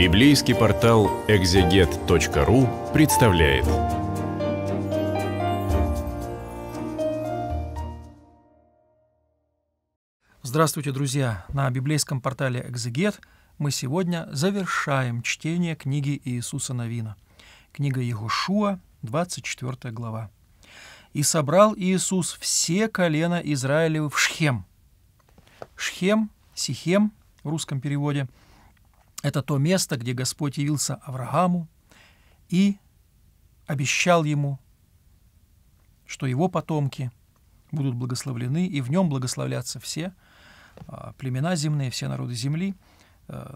Библейский портал экзегет.ру представляет. Здравствуйте, друзья! На библейском портале «Экзегет» мы сегодня завершаем чтение книги Иисуса Новина. Книга Егушуа, 24 глава. «И собрал Иисус все колена Израилевы в Шхем». Шхем, Сихем в русском переводе – это то место, где Господь явился Аврааму и обещал ему, что его потомки будут благословлены, и в нем благословлятся все а, племена земные, все народы земли. Э,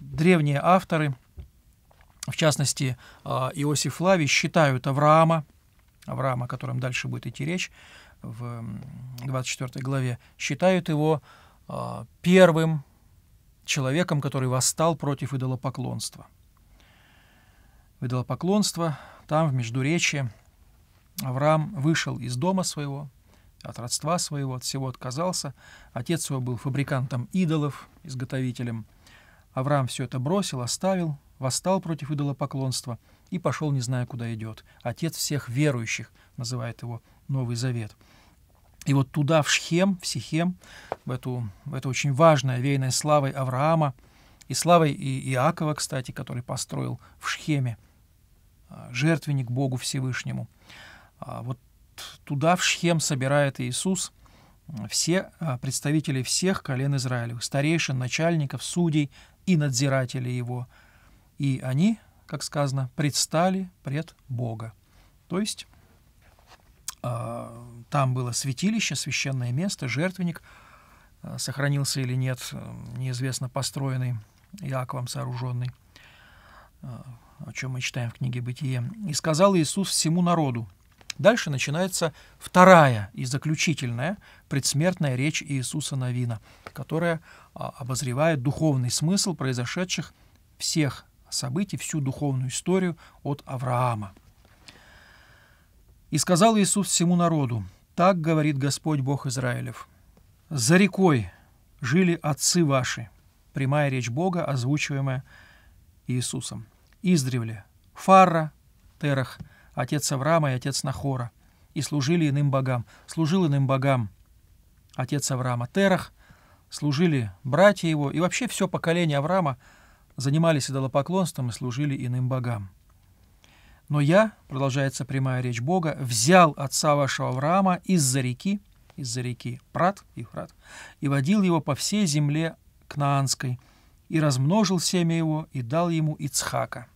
древние авторы, в частности а, Иосиф Лавий, считают Авраама, Авраама, о котором дальше будет идти речь в 24 главе, считают его а, первым человеком, который восстал против идолопоклонства. В идолопоклонство там, в Междуречье, Авраам вышел из дома своего, от родства своего, от всего отказался. Отец его был фабрикантом идолов, изготовителем. Авраам все это бросил, оставил, восстал против идолопоклонства и пошел, не зная, куда идет. Отец всех верующих, называет его Новый Завет. И вот туда, в Шхем, в Сихем, в эту, в эту очень важное, веянное славой Авраама и славой и Иакова, кстати, который построил в Шхеме а, жертвенник Богу Всевышнему. А, вот туда, в Шхем, собирает Иисус все а, представители всех колен Израилевых, старейшин, начальников, судей и надзирателей его. И они, как сказано, предстали пред Бога. То есть там было святилище, священное место, жертвенник. Э, сохранился или нет, э, неизвестно, построенный Иаковом сооруженный, э, о чем мы читаем в книге «Бытие». «И сказал Иисус всему народу». Дальше начинается вторая и заключительная предсмертная речь Иисуса Новина, которая а, обозревает духовный смысл произошедших всех событий, всю духовную историю от Авраама. «И сказал Иисус всему народу, так говорит Господь Бог Израилев. «За рекой жили отцы ваши», прямая речь Бога, озвучиваемая Иисусом. «Издревле Фарра, Терах, отец Авраама и отец Нахора, и служили иным богам. Служил иным богам отец Авраама Терах, служили братья его, и вообще все поколение Авраама занимались идолопоклонством и служили иным богам. «Но я, — продолжается прямая речь Бога, — взял отца вашего Авраама из-за реки, из-за реки Прат, и Ифрат, и водил его по всей земле Кнаанской, и размножил семя его, и дал ему Ицхака.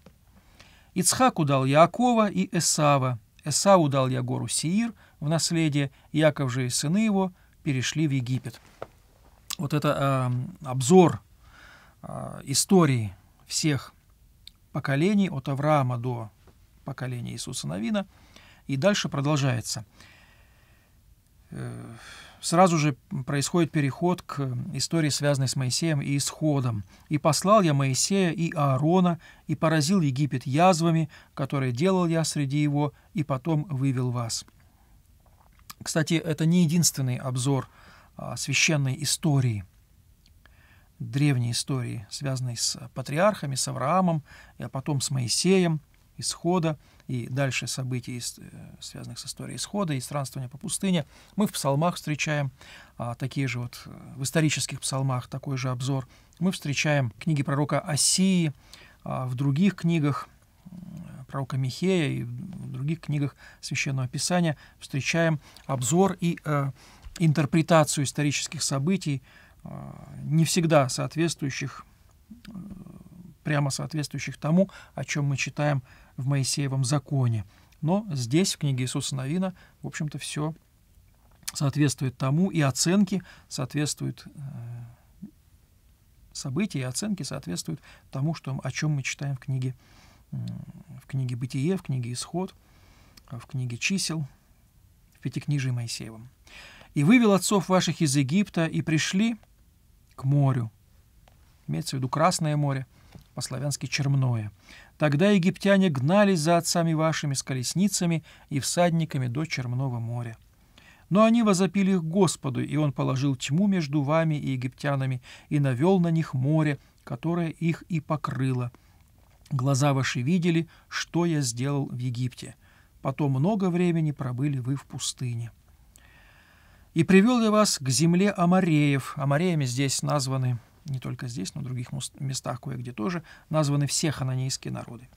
Ицхаку дал Якова и Эсава, Эсаву дал я гору Сиир в наследие, Яков же и сыны его перешли в Египет». Вот это э, обзор э, истории всех поколений от Авраама до поколения Иисуса Новина. И дальше продолжается. Э, сразу же происходит переход к истории, связанной с Моисеем и исходом. «И послал я Моисея и Аарона, и поразил Египет язвами, которые делал я среди его, и потом вывел вас». Кстати, это не единственный обзор а, священной истории, древней истории, связанной с патриархами, с Авраамом, а потом с Моисеем – исхода и дальше событий, э, связанных с историей исхода и странствования по пустыне, мы в псалмах встречаем а, такие же вот э, в исторических псалмах такой же обзор. Мы встречаем книги пророка Осии, а, в других книгах пророка Михея и в других книгах Священного Писания встречаем обзор и э, интерпретацию исторических событий, э, не всегда соответствующих, э, прямо соответствующих тому, о чем мы читаем в Моисеевом законе. Но здесь, в книге Иисуса Новина, в общем-то, все соответствует тому, и оценки соответствуют э, события, и оценки соответствуют тому, что, о чем мы читаем в книге, э, в книге «Бытие», в книге «Исход», в книге «Чисел», в Пятикнижии Моисеевом. «И вывел отцов ваших из Египта, и пришли к морю». Имеется в виду Красное море – по-славянски чермное. Тогда египтяне гнались за отцами вашими с колесницами и всадниками до Чермного моря. Но они возопили к Господу, и он положил тьму между вами и египтянами, и навел на них море, которое их и покрыло. Глаза ваши видели, что я сделал в Египте. Потом много времени пробыли вы в пустыне. И привел я вас к земле Амареев. Амареями здесь названы не только здесь, но и в других местах кое-где тоже, названы все хананейские народы.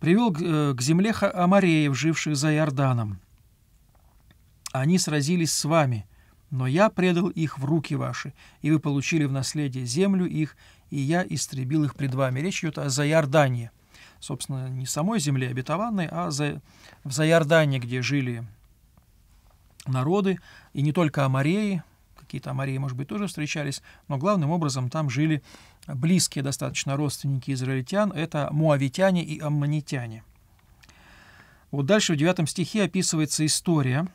Привел к э, земле Амареев, живших за Иорданом. Они сразились с вами, но я предал их в руки ваши, и вы получили в наследие землю их, и я истребил их пред вами. Речь идет о Заярдании. Собственно, не самой земле обетованной, а за... в Заярдании, где жили народы, и не только Амареи, какие-то Амарии, может быть, тоже встречались, но главным образом там жили близкие достаточно родственники израильтян, это муавитяне и Аммонитяне. Вот дальше в девятом стихе описывается история,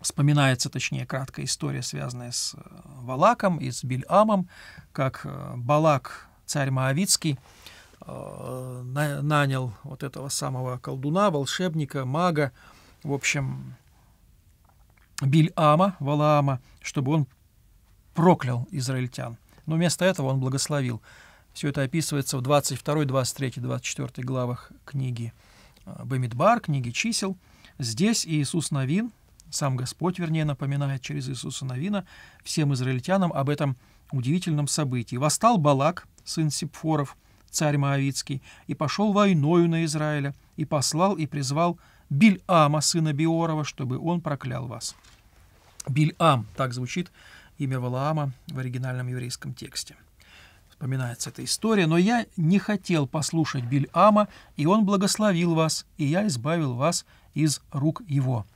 вспоминается, точнее, краткая история, связанная с э, Валаком и с Бильамом, как э, Балак, царь Моавицкий, э, нанял вот этого самого колдуна, волшебника, мага, в общем, Биль-Ама, Валаама, чтобы он проклял израильтян. Но вместо этого он благословил. Все это описывается в 22, 23, 24 главах книги э, Бамидбар, книги чисел. Здесь Иисус Новин, сам Господь, вернее, напоминает через Иисуса Новина всем израильтянам об этом удивительном событии. Восстал Балак, сын Сипфоров, царь Моавицкий, и пошел войною на Израиля, и послал и призвал Биль-Ама, сына Биорова, чтобы он проклял вас. Биль-Ам, так звучит имя Валаама в оригинальном еврейском тексте. Вспоминается эта история. «Но я не хотел послушать Биль-Ама, и он благословил вас, и я избавил вас из рук его».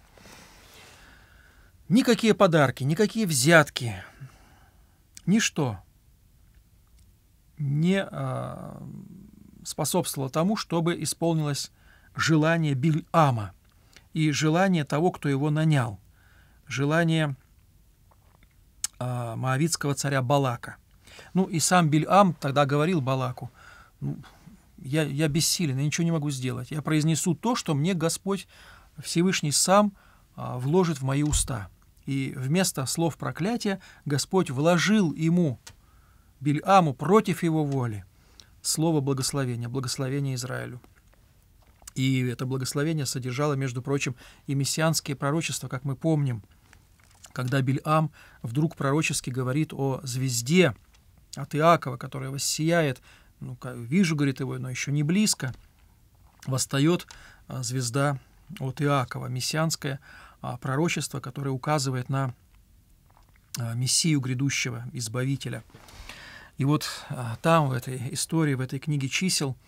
Никакие подарки, никакие взятки, ничто не а, способствовало тому, чтобы исполнилось желание Биль-Ама и желание того, кто его нанял – желание э, а, маавитского царя Балака. Ну и сам Бильам тогда говорил Балаку, ну, я, я бессилен, я ничего не могу сделать. Я произнесу то, что мне Господь Всевышний сам э, вложит в мои уста. И вместо слов проклятия Господь вложил ему, Бильаму, против его воли, слово благословения, благословение Израилю. И это благословение содержало, между прочим, и мессианские пророчества, как мы помним когда Бельам вдруг пророчески говорит о звезде от Иакова, которая воссияет, ну, вижу, говорит его, но еще не близко, восстает а, звезда от Иакова, мессианское а, пророчество, которое указывает на а, Мессию грядущего, Избавителя. И вот там, в этой истории, в этой книге чисел –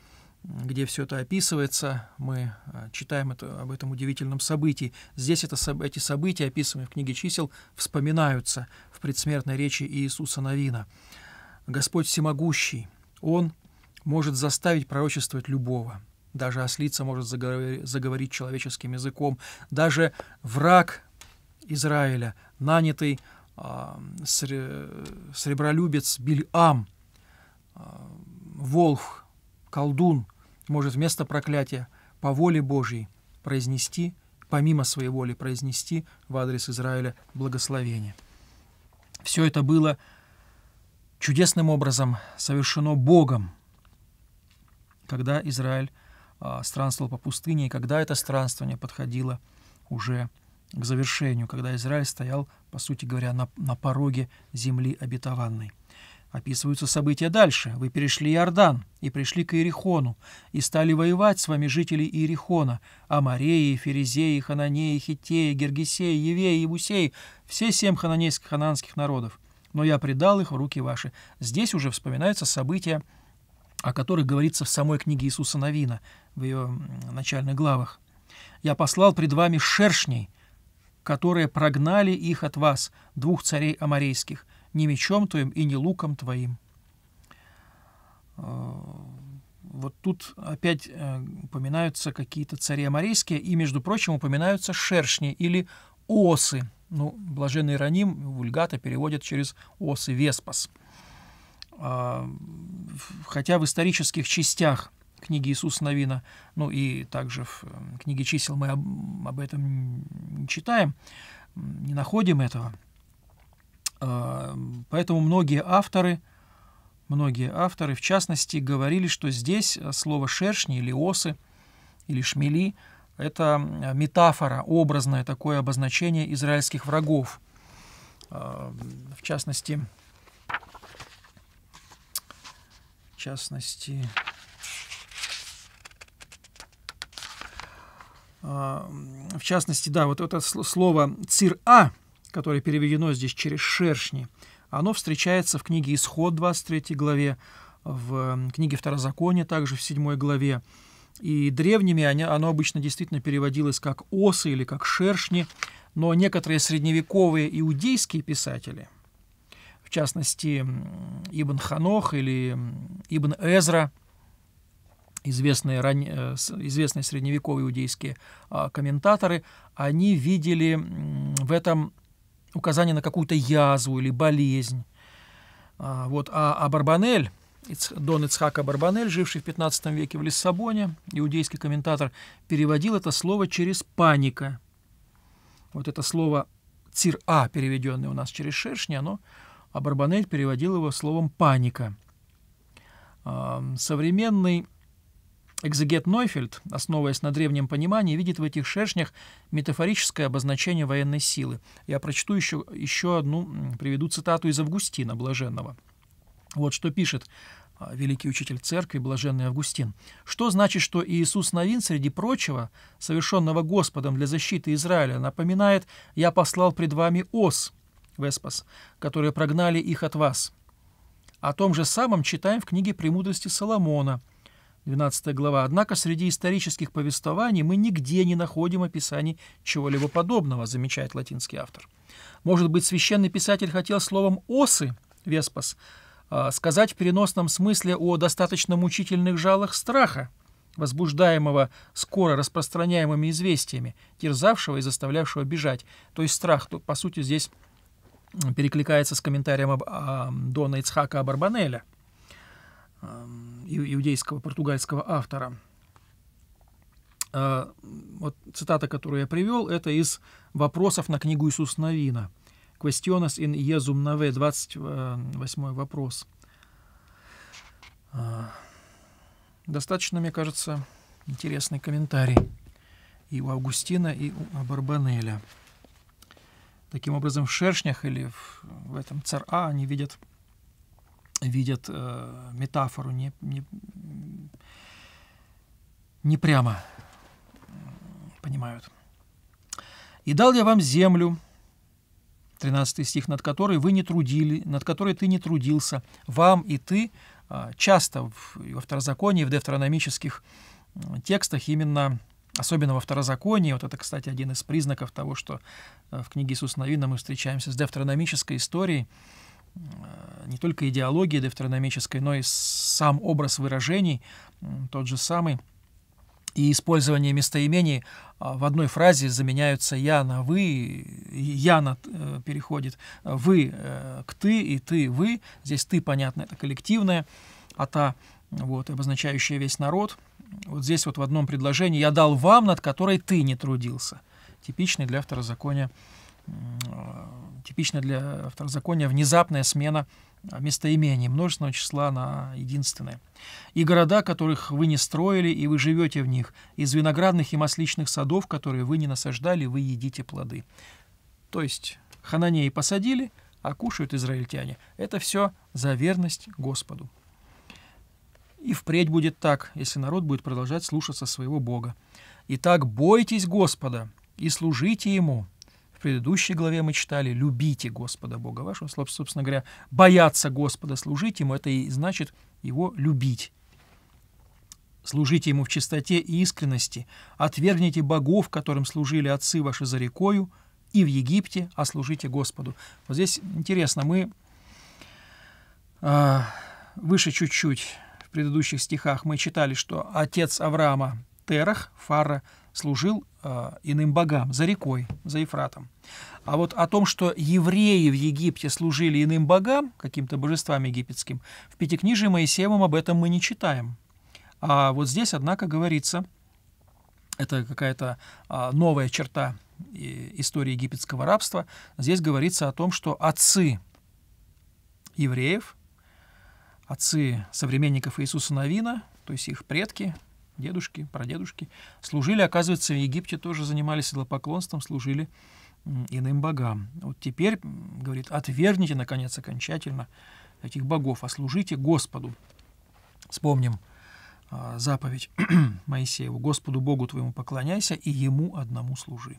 где все это описывается, мы э, читаем это, об этом удивительном событии. Здесь это, эти события, описанные в книге чисел, вспоминаются в предсмертной речи Иисуса Новина. «Господь всемогущий, Он может заставить пророчествовать любого. Даже ослица может заговорить человеческим языком. Даже враг Израиля, нанятый э, сребролюбец Бильам, э, волх, колдун – может вместо проклятия по воле Божьей произнести, помимо своей воли произнести в адрес Израиля благословение. Все это было чудесным образом совершено Богом, когда Израиль а, странствовал по пустыне, и когда это странствование подходило уже к завершению, когда Израиль стоял, по сути говоря, на, на пороге земли обетованной. Описываются события дальше. Вы перешли Иордан и пришли к Иерихону, и стали воевать с вами жители Иерихона, Амареи, Ферезеи, Хананеи, Хитеи, Гергесеи, Евеи, Евусеи, все семь хананейских хананских народов. Но я предал их в руки ваши. Здесь уже вспоминаются события, о которых говорится в самой книге Иисуса Новина, в ее начальных главах. «Я послал пред вами шершней, которые прогнали их от вас, двух царей амарейских» ни мечом твоим и не луком твоим. Э, вот тут опять э, упоминаются какие-то цари аморейские, и, между прочим, упоминаются шершни или осы. Ну, блаженный Ироним вульгата переводят через осы веспас. Э, хотя в исторических частях книги Иисуса Новина, ну и также в книге чисел мы об, об этом не читаем, не находим этого – Поэтому многие авторы, многие авторы, в частности, говорили, что здесь э, слово «шершни» или «осы» или «шмели» — это метафора, образное такое обозначение израильских врагов. А, в частности, в частности, а, в частности, да, вот это слово «цир-а», которое переведено здесь через «шершни», оно встречается в книге «Исход» 23 главе, в книге «Второзаконие» также в 7 главе. И древними оно обычно действительно переводилось как «осы» или как «шершни», но некоторые средневековые иудейские писатели, в частности Ибн Ханох или Ибн Эзра, известные, ран... Э, известные средневековые иудейские а, комментаторы, они видели в этом указание на какую-то язву или болезнь. А, вот, а, а Барбанель, Дон Ицхака Барбанель, живший в 15 веке в Лиссабоне, иудейский комментатор, переводил это слово через «паника». Вот это слово «цир-а», переведенное у нас через «шершни», оно, а Барбанель переводил его словом «паника». Современный Экзегет Нойфельд, основываясь на древнем понимании, видит в этих шершнях метафорическое обозначение военной силы. Я прочту еще, еще одну, приведу цитату из Августина Блаженного. Вот что пишет а, великий учитель церкви, блаженный Августин. Что значит, что Иисус Новин, среди прочего, совершенного Господом для защиты Израиля, напоминает «Я послал пред вами ос, Веспас, которые прогнали их от вас». О том же самом читаем в книге «Премудрости Соломона», 12 глава. Однако среди исторических повествований мы нигде не находим описаний чего-либо подобного, замечает латинский автор. Может быть, священный писатель хотел словом «осы» Веспас а, сказать в переносном смысле о достаточно мучительных жалах страха, возбуждаемого скоро распространяемыми известиями, терзавшего и заставлявшего бежать. То есть страх, то, по сути, здесь перекликается с комментарием об, о, а, Дона Ицхака Барбанеля – Эм, иудейского португальского автора. Э, вот цитата, которую я привел, это из вопросов на книгу Иисус Новина. «Questiones in Jezum Nave», 28 э, вопрос. Э, достаточно, мне кажется, интересный комментарий и у Августина, и у Барбанеля. Таким образом, в шершнях или в, этом ЦРА они видят видят э, метафору не, не, не прямо э, понимают. «И дал я вам землю, 13 стих, над которой вы не трудили, над которой ты не трудился, вам и ты». Э, часто в, во второзаконии, в девторономических э, текстах именно Особенно во второзаконии, вот это, кстати, один из признаков того, что в книге Иисуса Новина мы встречаемся с девтрономической историей, Э, не только идеологии дефтерономической, но и сам образ выражений тот же самый. И использование местоимений а, в одной фразе заменяются «я» на «вы», «я» на э, переходит «вы» э, к «ты» и «ты» — «вы». Здесь «ты», понятно, это коллективное, а «та» вот, обозначающая весь народ. Вот здесь вот в одном предложении «я дал вам, над которой ты не трудился». Типичный для второзакония а, типично для второзакония внезапная смена а, местоимений множественного числа на единственное. И города, которых вы не строили, и вы живете в них, из виноградных и масличных садов, которые вы не насаждали, вы едите плоды. То есть хананеи посадили, а кушают израильтяне. Это все за верность Господу. И впредь будет так, если народ будет продолжать слушаться своего Бога. Итак, бойтесь Господа и служите Ему, предыдущей главе мы читали, любите Господа Бога вашего, собственно говоря, бояться Господа, служить Ему, это и значит Его любить. Служите Ему в чистоте и искренности, отвергните богов, которым служили отцы ваши за рекою, и в Египте, а служите Господу. Вот здесь интересно, мы э, выше чуть-чуть в предыдущих стихах мы читали, что отец Авраама Терах, Фара, служил э, иным богам, за рекой, за Ефратом. А вот о том, что евреи в Египте служили иным богам, каким-то божествам египетским, в Пятикнижии Моисеевым об этом мы не читаем. А вот здесь, однако, говорится, это какая-то а, новая черта истории египетского рабства, здесь говорится о том, что отцы евреев, отцы современников Иисуса Новина, то есть их предки, дедушки, прадедушки, служили, оказывается, в Египте тоже занимались идолопоклонством, служили иным богам. Вот теперь, говорит, отвергните, наконец, окончательно этих богов, а служите Господу. Вспомним а, заповедь Моисееву. Господу Богу твоему поклоняйся и Ему одному служи.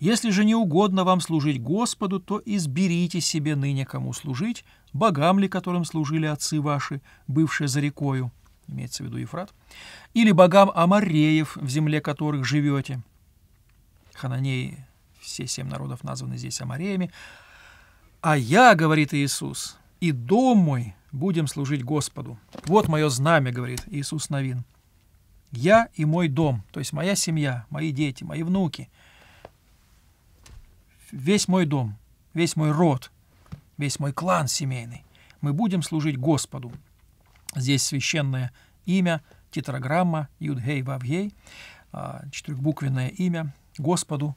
Если же не угодно вам служить Господу, то изберите себе ныне кому служить, богам ли, которым служили отцы ваши, бывшие за рекою, имеется в виду Ефрат, или богам Амареев, в земле которых живете. Хананеи, все семь народов названы здесь Амареями. А я, говорит Иисус, и дом мой будем служить Господу. Вот мое знамя, говорит Иисус Новин. Я и мой дом, то есть моя семья, мои дети, мои внуки, весь мой дом, весь мой род, весь мой клан семейный, мы будем служить Господу, Здесь священное имя, тетраграмма Юдгей Вавгей, а, четырехбуквенное имя Господу,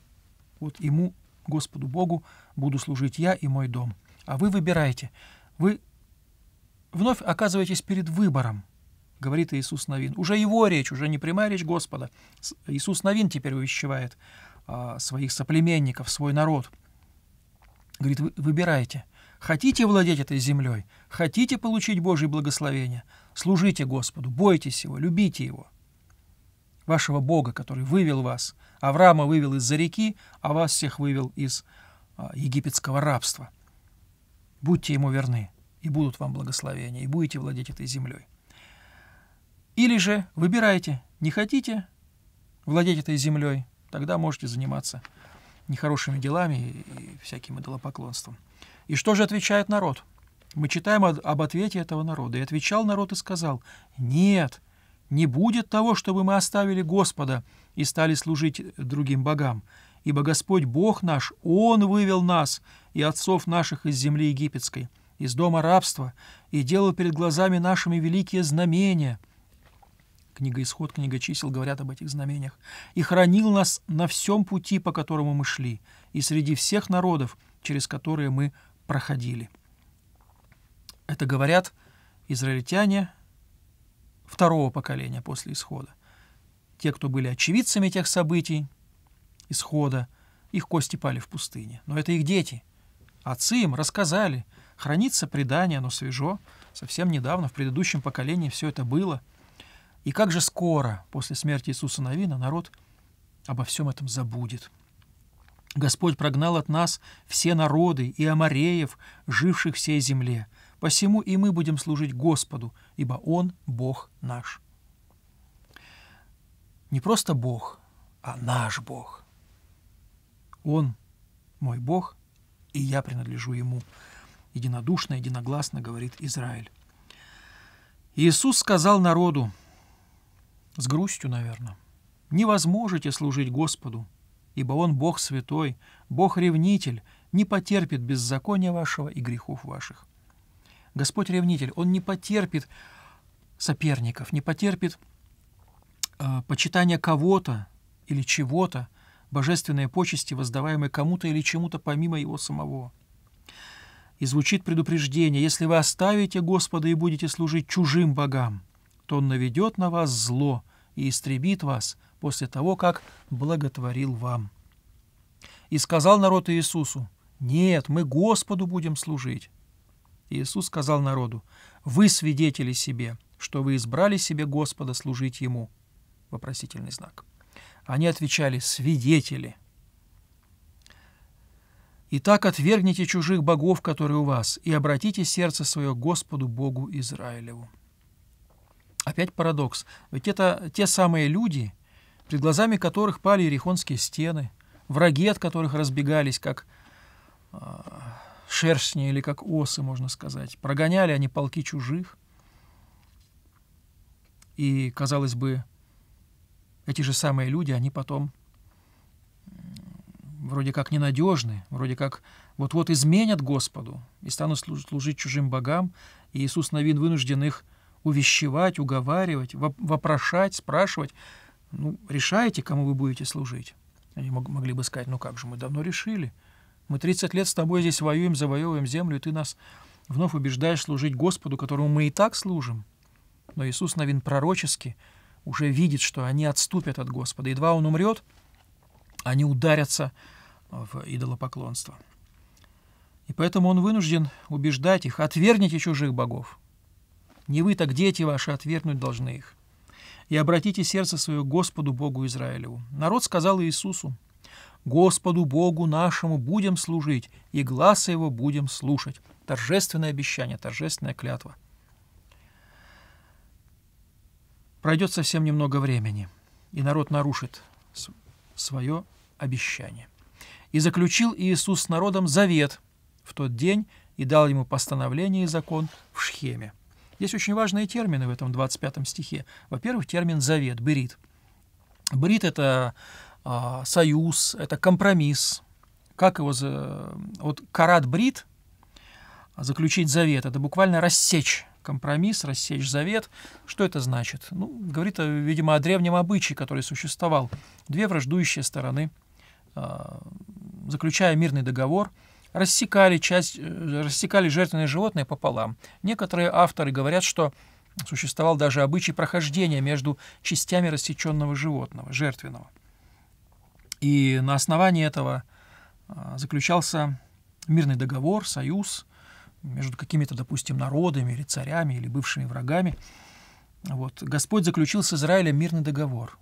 вот Ему, Господу Богу, буду служить я и мой дом. А вы выбираете. Вы вновь оказываетесь перед выбором, говорит Иисус Новин. Уже его речь, уже не прямая речь Господа. Иисус Новин теперь увещевает а, своих соплеменников, свой народ. Говорит, вы выбирайте. Хотите владеть этой землей? Хотите получить Божье благословение? Служите Господу, бойтесь Его, любите Его. Вашего Бога, который вывел вас. Авраама вывел из-за реки, а вас всех вывел из а, египетского рабства. Будьте Ему верны, и будут вам благословения, и будете владеть этой землей. Или же выбирайте, не хотите владеть этой землей, тогда можете заниматься нехорошими делами и всяким идолопоклонством. И что же отвечает народ? Мы читаем об ответе этого народа. И отвечал народ и сказал, «Нет, не будет того, чтобы мы оставили Господа и стали служить другим богам. Ибо Господь Бог наш, Он вывел нас и отцов наших из земли египетской, из дома рабства, и делал перед глазами нашими великие знамения». Книга Исход, книга чисел говорят об этих знамениях. «И хранил нас на всем пути, по которому мы шли, и среди всех народов, через которые мы проходили. Это говорят израильтяне второго поколения после исхода. Те, кто были очевидцами тех событий, исхода, их кости пали в пустыне. Но это их дети. Отцы им рассказали. Хранится предание, оно свежо. Совсем недавно, в предыдущем поколении все это было. И как же скоро, после смерти Иисуса Новина, народ обо всем этом забудет. Господь прогнал от нас все народы и амореев, живших всей земле. Посему и мы будем служить Господу, ибо Он — Бог наш». Не просто Бог, а наш Бог. Он — мой Бог, и я принадлежу Ему. Единодушно, единогласно говорит Израиль. Иисус сказал народу, с грустью, наверное, «Не возможете служить Господу, ибо Он Бог святой, Бог-ревнитель, не потерпит беззакония вашего и грехов ваших. Господь-ревнитель, Он не потерпит соперников, не потерпит э, почитания кого-то или чего-то, божественные почести, воздаваемые кому-то или чему-то помимо Его самого. И звучит предупреждение, если вы оставите Господа и будете служить чужим богам, то Он наведет на вас зло и истребит вас – после того, как благотворил вам. И сказал народ Иисусу, «Нет, мы Господу будем служить». Иисус сказал народу, «Вы свидетели себе, что вы избрали себе Господа служить Ему». Вопросительный знак. Они отвечали, «Свидетели». «Итак, отвергните чужих богов, которые у вас, и обратите сердце свое Господу Богу Израилеву». Опять парадокс. Ведь это те самые люди, пред глазами которых пали ерехонские стены, враги от которых разбегались, как э, шершни или как осы, можно сказать. Прогоняли они полки чужих. И, казалось бы, эти же самые люди, они потом вроде как ненадежны, вроде как вот-вот изменят Господу и станут служить чужим богам, и Иисус Новин вынужден их увещевать, уговаривать, вопрошать, спрашивать, ну, решаете, кому вы будете служить. Они могли бы сказать, ну как же, мы давно решили. Мы 30 лет с тобой здесь воюем, завоевываем землю, и ты нас вновь убеждаешь служить Господу, которому мы и так служим. Но Иисус Новин пророчески уже видит, что они отступят от Господа. Едва он умрет, они ударятся в идолопоклонство. И поэтому он вынужден убеждать их, отвергните чужих богов. Не вы, так дети ваши, отвергнуть должны их и обратите сердце свое Господу Богу Израилеву». Народ сказал Иисусу, «Господу Богу нашему будем служить, и глаза его будем слушать». Торжественное обещание, торжественная клятва. Пройдет совсем немного времени, и народ нарушит свое обещание. И заключил Иисус с народом завет в тот день и дал ему постановление и закон в Шхеме. Есть очень важные термины в этом 25 стихе. Во-первых, термин «завет», брит. Брит это а, союз, это компромисс. Как его... За... Вот «карат брит» — заключить завет. Это буквально рассечь компромисс, рассечь завет. Что это значит? Ну, говорит, э, видимо, о древнем обычае, который существовал. Две враждующие стороны, а, заключая мирный договор — рассекали, часть, э, рассекали жертвенные животные пополам. Некоторые авторы говорят, что существовал даже обычай прохождения между частями рассеченного животного, жертвенного. И на основании этого а, заключался мирный договор, союз между какими-то, допустим, народами или царями, или бывшими врагами. Вот. Господь заключил с Израилем мирный договор.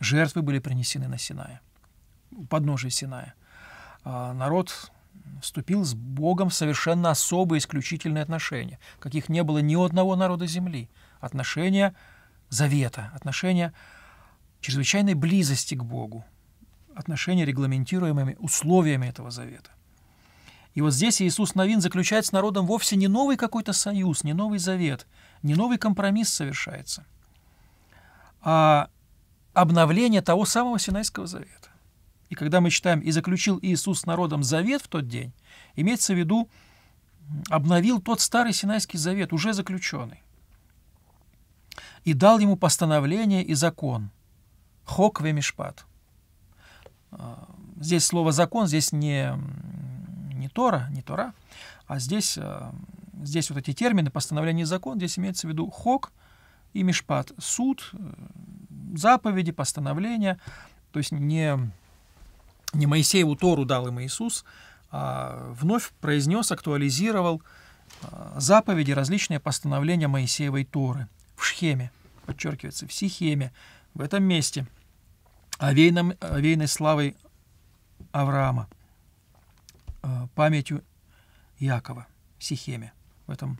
Жертвы были принесены на Синае, подножие подножия Синая. А народ вступил с Богом в совершенно особые исключительные отношения, каких не было ни у одного народа земли. Отношения завета, отношения чрезвычайной близости к Богу, отношения, регламентируемыми условиями этого завета. И вот здесь Иисус Новин заключает с народом вовсе не новый какой-то союз, не новый завет, не новый компромисс совершается, а обновление того самого Синайского завета. И когда мы читаем «И заключил Иисус с народом завет в тот день», имеется в виду обновил тот старый Синайский завет, уже заключенный, и дал ему постановление и закон. Хок вемишпат. А, здесь слово «закон», здесь не, не Тора, не Тора, а здесь, а, здесь вот эти термины «постановление и закон», здесь имеется в виду хок и мишпат, суд, э, заповеди, постановления, то есть не не Моисееву Тору дал им Иисус, а вновь произнес, актуализировал а, заповеди, различные постановления Моисеевой Торы в Шхеме, подчеркивается, в Сихеме, в этом месте, овейном, овейной славой Авраама, а, памятью Якова, в Сихеме, в этом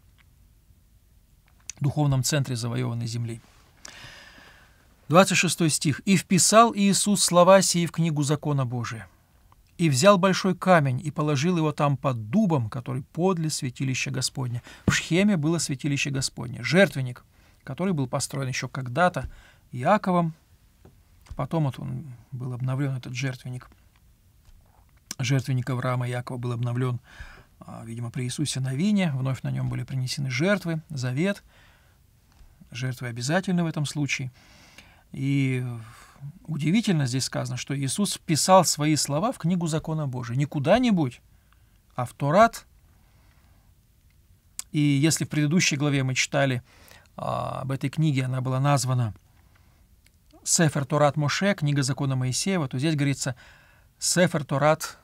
духовном центре завоеванной земли. 26 стих. «И вписал Иисус слова сии в книгу закона Божия, и взял большой камень и положил его там под дубом, который подле святилища Господня». В Шхеме было святилище Господне, жертвенник, который был построен еще когда-то Иаковом, потом вот он был обновлен, этот жертвенник. Жертвенник Авраама Иакова был обновлен, а, видимо, при Иисусе на вине, вновь на нем были принесены жертвы, завет, жертвы обязательны в этом случае – и удивительно здесь сказано, что Иисус писал свои слова в книгу закона Божия. Не куда-нибудь, а в Торат. И если в предыдущей главе мы читали а, об этой книге, она была названа Сефер Торат Моше, книга закона Моисеева, то здесь говорится Сефер Торат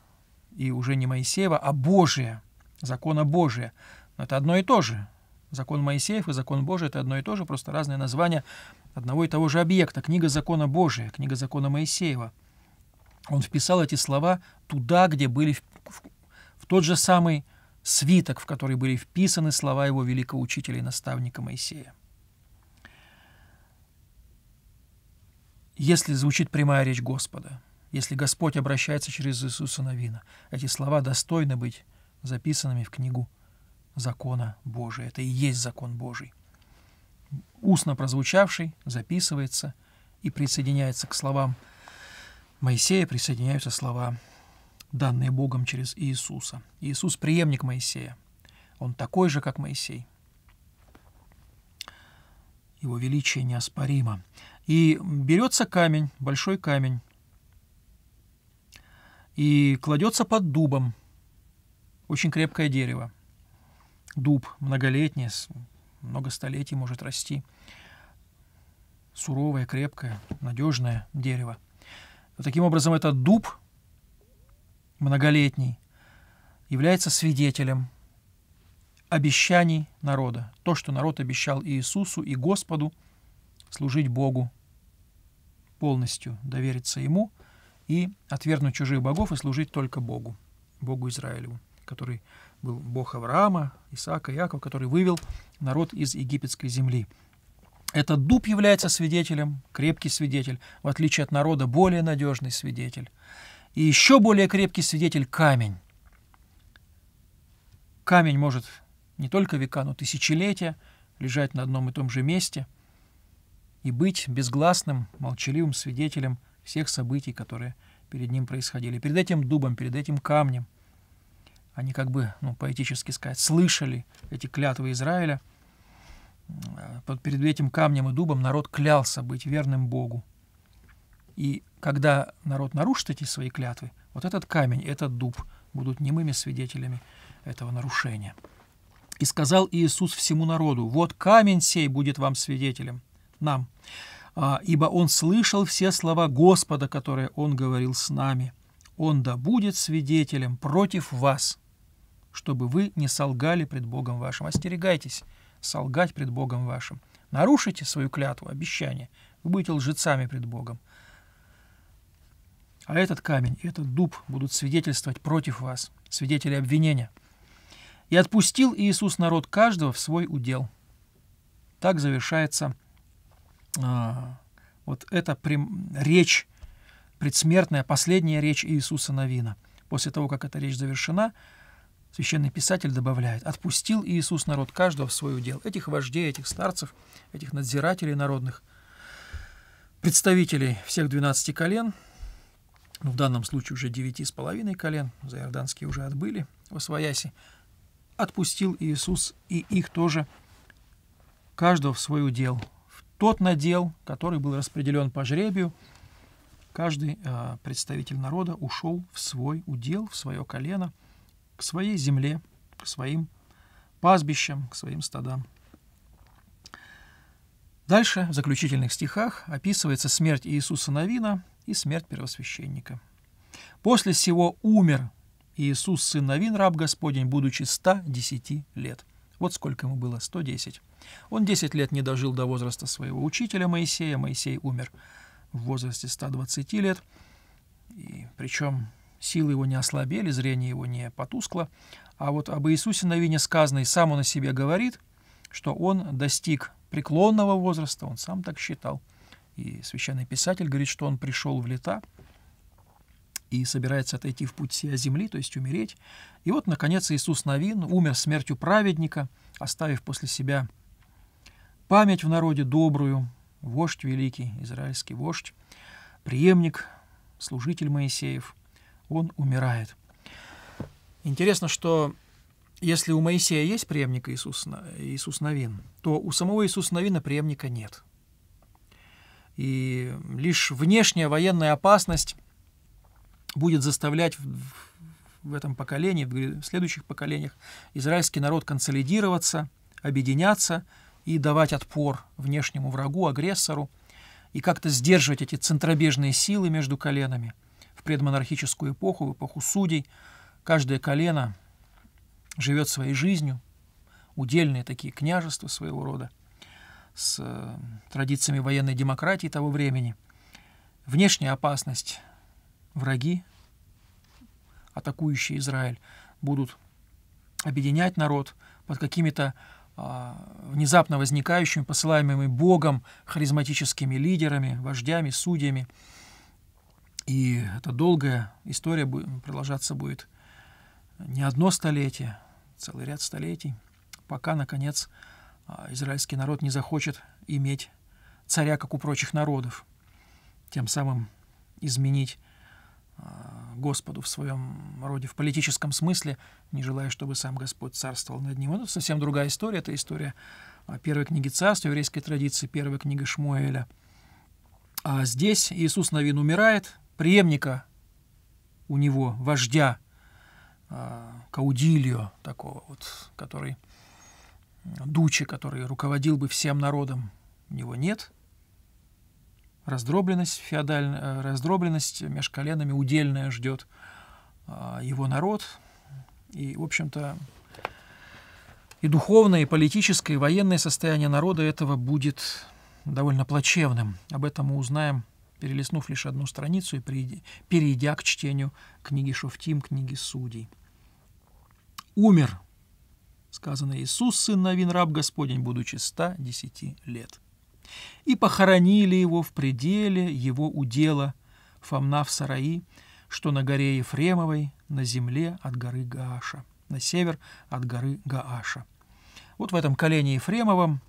и уже не Моисеева, а Божия, закона Божия. Но это одно и то же. Закон Моисеев и закон Божий — это одно и то же, просто разные названия одного и того же объекта. Книга закона Божия, книга закона Моисеева. Он вписал эти слова туда, где были в, в, в тот же самый свиток, в который были вписаны слова его великого учителя и наставника Моисея. Если звучит прямая речь Господа, если Господь обращается через Иисуса Новина, эти слова достойны быть записанными в книгу закона Божия. Это и есть закон Божий. Устно прозвучавший записывается и присоединяется к словам Моисея, присоединяются слова, данные Богом через Иисуса. Иисус – преемник Моисея. Он такой же, как Моисей. Его величие неоспоримо. И берется камень, большой камень, и кладется под дубом, очень крепкое дерево – дуб многолетний, много столетий может расти. Суровое, крепкое, надежное дерево. Таким образом, этот дуб многолетний является свидетелем обещаний народа. То, что народ обещал Иисусу и Господу, служить Богу полностью, довериться Ему и отвергнуть чужих богов и служить только Богу, Богу Израилеву, который был Бог Авраама, Исаака, Якова, который вывел народ из египетской земли. Этот дуб является свидетелем, крепкий свидетель, в отличие от народа более надежный свидетель. И еще более крепкий свидетель – камень. Камень может не только века, но тысячелетия лежать на одном и том же месте и быть безгласным, молчаливым свидетелем всех событий, которые перед ним происходили. Перед этим дубом, перед этим камнем – они как бы, ну, поэтически сказать, слышали эти клятвы Израиля. Э, под, перед этим камнем и дубом народ клялся быть верным Богу. И когда народ нарушит эти свои клятвы, вот этот камень, этот дуб будут немыми свидетелями этого нарушения. И сказал Иисус всему народу, «Вот камень сей будет вам свидетелем, нам, а, ибо он слышал все слова Господа, которые он говорил с нами. Он да будет свидетелем против вас, чтобы вы не солгали пред Богом вашим. Остерегайтесь солгать пред Богом вашим. Нарушите свою клятву, обещание, вы будете лжецами пред Богом. А этот камень и этот дуб будут свидетельствовать против вас, свидетели обвинения. «И отпустил Иисус народ каждого в свой удел». Так завершается а, вот эта прям, речь, предсмертная, последняя речь Иисуса Новина. После того, как эта речь завершена, Священный писатель добавляет, «Отпустил Иисус народ каждого в свой удел». Этих вождей, этих старцев, этих надзирателей народных, представителей всех 12 колен, ну, в данном случае уже девяти с половиной колен, за иорданские уже отбыли в Освояси, отпустил Иисус и их тоже каждого в свой удел, в тот надел, который был распределен по жребию, каждый э, представитель народа ушел в свой удел, в свое колено – к своей земле, к своим пастбищам, к своим стадам. Дальше в заключительных стихах описывается смерть Иисуса Навина и смерть первосвященника. «После сего умер Иисус, сын Навин, раб Господень, будучи 110 лет». Вот сколько ему было, 110. Он 10 лет не дожил до возраста своего учителя Моисея. Моисей умер в возрасте 120 лет. И причем Силы его не ослабели, зрение его не потускло. А вот об Иисусе Новине сказано, и сам он о себе говорит, что он достиг преклонного возраста, он сам так считал. И священный писатель говорит, что он пришел в лета и собирается отойти в путь сия земли, то есть умереть. И вот, наконец, Иисус Новин умер смертью праведника, оставив после себя память в народе добрую, вождь великий, израильский вождь, преемник, служитель Моисеев – он умирает. Интересно, что если у Моисея есть преемник Иисус, Иисус Новин, то у самого Иисуса Новина преемника нет. И лишь внешняя военная опасность будет заставлять в этом поколении, в следующих поколениях израильский народ консолидироваться, объединяться и давать отпор внешнему врагу, агрессору, и как-то сдерживать эти центробежные силы между коленами – в предмонархическую эпоху, в эпоху судей, каждое колено живет своей жизнью, удельные такие княжества своего рода, с э, традициями военной демократии того времени. Внешняя опасность, враги, атакующие Израиль, будут объединять народ под какими-то а, внезапно возникающими, посылаемыми Богом, харизматическими лидерами, вождями, судьями – и эта долгая история продолжаться будет не одно столетие, целый ряд столетий, пока, наконец, а, израильский народ не захочет иметь царя, как у прочих народов, тем самым изменить а, Господу в своем роде, в политическом смысле, не желая, чтобы сам Господь царствовал над ним. Это совсем другая история. Это история а, первой книги царства, еврейской традиции, первой книги Шмуэля. А здесь Иисус Новин умирает, преемника у него, вождя а, Каудильо такого вот, который Дучи, который руководил бы всем народом, у него нет. Раздробленность, феодальная, э, раздробленность между коленами удельная ждет а, его народ. И, в общем-то, и духовное, и политическое, и военное состояние народа этого будет довольно плачевным. Об этом мы узнаем перелистнув лишь одну страницу и перейдя к чтению книги Шуфтим, книги Судей. «Умер», сказано Иисус, сын Навин, раб Господень, будучи ста десяти лет. И похоронили его в пределе его удела Фомна в Сараи, что на горе Ефремовой, на земле от горы Гааша, на север от горы Гааша. Вот в этом колене Ефремовом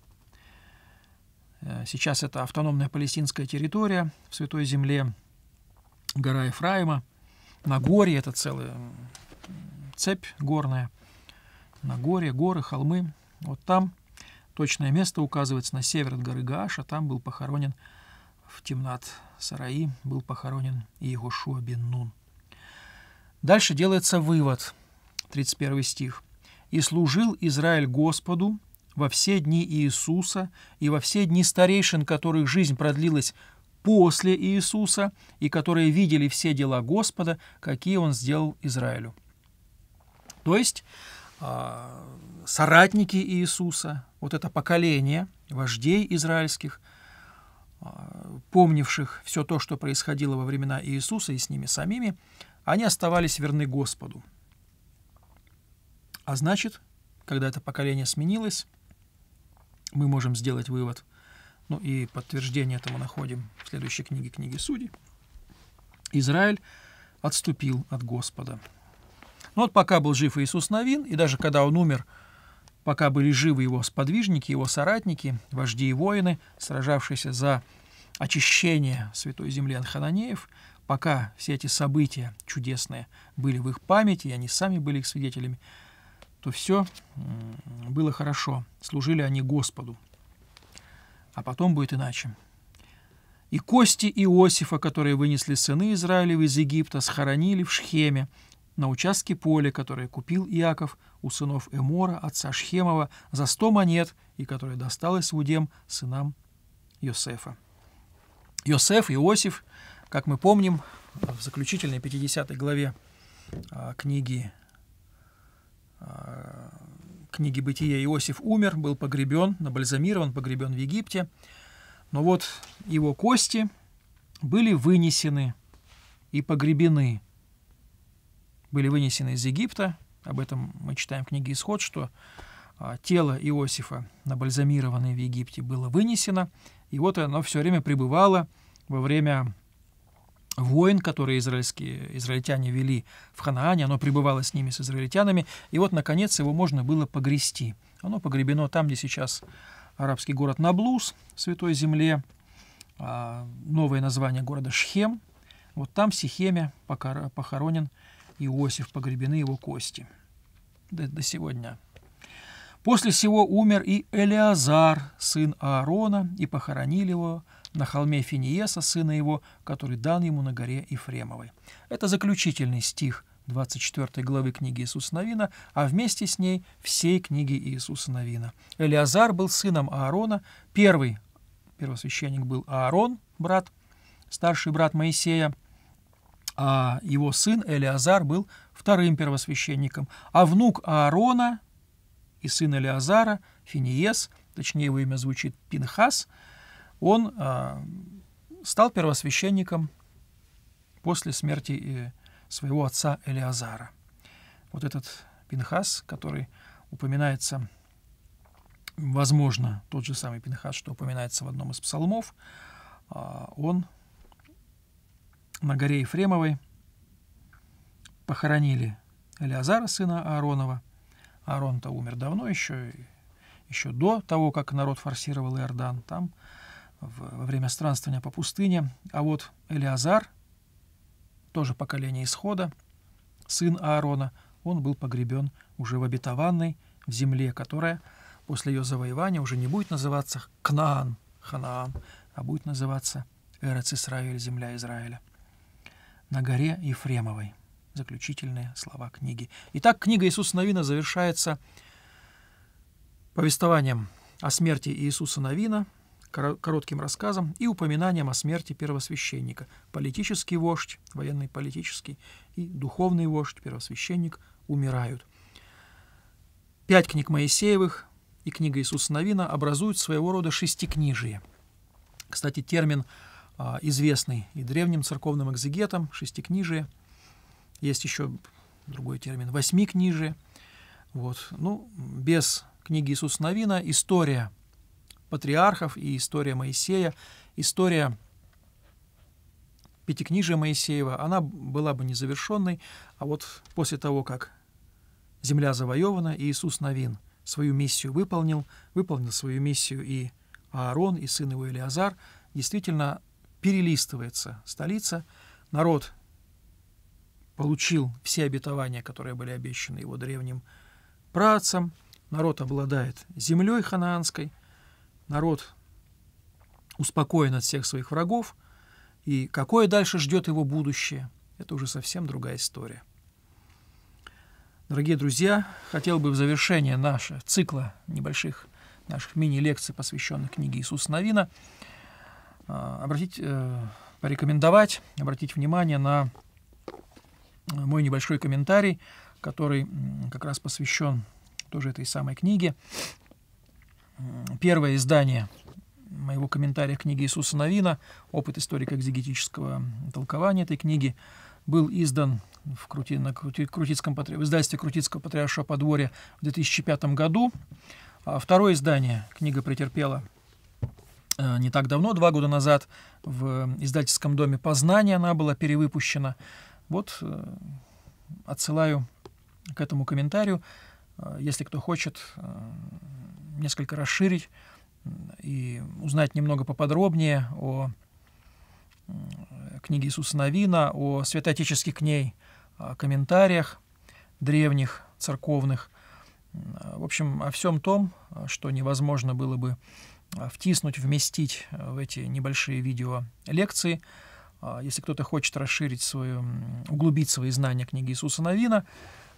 Э, сейчас это автономная палестинская территория в Святой Земле, гора Ефраима. На горе это целая цепь горная. На горе, горы, холмы. Вот там точное место указывается на север от горы Гааша. Там был похоронен в Темнат Сараи, был похоронен Иегошуа бен Нун. Дальше делается вывод, 31 стих. «И служил Израиль Господу, во все дни Иисуса и во все дни старейшин, которых жизнь продлилась после Иисуса и которые видели все дела Господа, какие Он сделал Израилю. То есть а, соратники Иисуса, вот это поколение вождей израильских, а, помнивших все то, что происходило во времена Иисуса и с ними самими, они оставались верны Господу. А значит, когда это поколение сменилось, мы можем сделать вывод, ну и подтверждение этому находим в следующей книге, книге Судей. Израиль отступил от Господа. Но ну вот пока был жив Иисус Новин, и даже когда он умер, пока были живы его сподвижники, его соратники, вожди и воины, сражавшиеся за очищение Святой Земли от хананеев, пока все эти события чудесные были в их памяти, и они сами были их свидетелями, то все было хорошо, служили они Господу. А потом будет иначе. И кости Иосифа, которые вынесли сыны Израилев из Египта, схоронили в Шхеме, на участке поля, которое купил Иаков у сынов Эмора, отца Шхемова, за сто монет, и которое досталось Вудем сынам Йосефа. Йосеф, Иосиф, как мы помним, в заключительной 50 главе а, книги а, книги «Бытия» Иосиф умер, был погребен, набальзамирован, погребен в Египте. Но вот его кости были вынесены и погребены. Были вынесены из Египта. Об этом мы читаем в книге «Исход», что а, тело Иосифа, набальзамированное в Египте, было вынесено. И вот оно все время пребывало во время войн, которые израильские, израильтяне вели в Ханаане, оно пребывало с ними, с израильтянами, и вот, наконец, его можно было погрести. Оно погребено там, где сейчас арабский город Наблус, в Святой Земле, а, новое название города Шхем. Вот там, в Сихеме, похоронен Иосиф, погребены его кости до, до сегодня. После всего умер и Элиазар, сын Аарона, и похоронили его на холме Финиеса, сына его, который дан ему на горе Ефремовой. Это заключительный стих 24 главы книги Иисуса Новина, а вместе с ней всей книги Иисуса Новина. Элиазар был сыном Аарона, первый первосвященник был Аарон, брат, старший брат Моисея, а его сын Элиазар был вторым первосвященником, а внук Аарона и сын Элиазара, Финиес, точнее его имя звучит Пинхас – он э, стал первосвященником после смерти э, своего отца Элиазара. Вот этот Пинхас, который упоминается, возможно, тот же самый Пинхас, что упоминается в одном из псалмов, э, он на горе Ефремовой похоронили Элиазара, сына Ааронова. Аарон-то умер давно еще, еще до того, как народ форсировал Иордан. Там во время странствования по пустыне. А вот Элиазар, тоже поколение исхода, сын Аарона, он был погребен уже в обетованной, в земле, которая после ее завоевания уже не будет называться Кнаан, Ханаан, а будет называться Эрец Исраиль, земля Израиля. На горе Ефремовой. Заключительные слова книги. Итак, книга Иисуса Новина завершается повествованием о смерти Иисуса Новина – коротким рассказом и упоминанием о смерти первосвященника. Политический вождь, военный политический, и духовный вождь, первосвященник, умирают. Пять книг Моисеевых и книга Иисуса Новина образуют своего рода шестикнижие. Кстати, термин а, известный и древним церковным экзегетам, шестикнижие. Есть еще другой термин, восьмикнижие. Вот. Ну, без книги Иисуса Новина история – патриархов, и история Моисея, история Пятикнижия Моисеева, она была бы незавершенной, а вот после того, как земля завоевана, и Иисус Новин свою миссию выполнил, выполнил свою миссию и Аарон, и сын его Илиазар, действительно перелистывается столица, народ получил все обетования, которые были обещаны его древним працам, народ обладает землей ханаанской, народ успокоен от всех своих врагов, и какое дальше ждет его будущее, это уже совсем другая история. Дорогие друзья, хотел бы в завершение нашего цикла небольших наших мини-лекций, посвященных книге Иисус Новина, а, обратить, э, порекомендовать, обратить внимание на э, мой небольшой комментарий, который как раз посвящен тоже этой самой книге первое издание моего комментария к книге Иисуса Новина «Опыт историка экзегетического толкования этой книги» был издан в, Крути, на Крути, Крутицком, в издательстве Крутицкого патриаршего подворья в 2005 году. А второе издание книга претерпела э, не так давно, два года назад, в издательском доме «Познание» она была перевыпущена. Вот э, отсылаю к этому комментарию. Э, если кто хочет, несколько расширить и узнать немного поподробнее о книге Иисуса Новина, о святоотеческих к ней а, комментариях древних, церковных. В общем, о всем том, что невозможно было бы а, втиснуть, вместить а, в эти небольшие видео лекции. Если кто-то хочет расширить свою, углубить свои знания книги Иисуса Новина,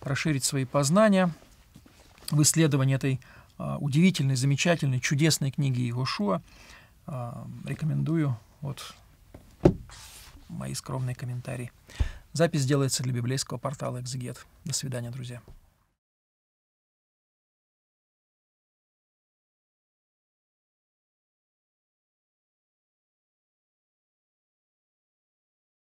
расширить свои познания в исследовании этой а, удивительной, замечательной, чудесной книги Иошуа. А, рекомендую. Вот мои скромные комментарии. Запись делается для библейского портала «Экзегет». До свидания, друзья.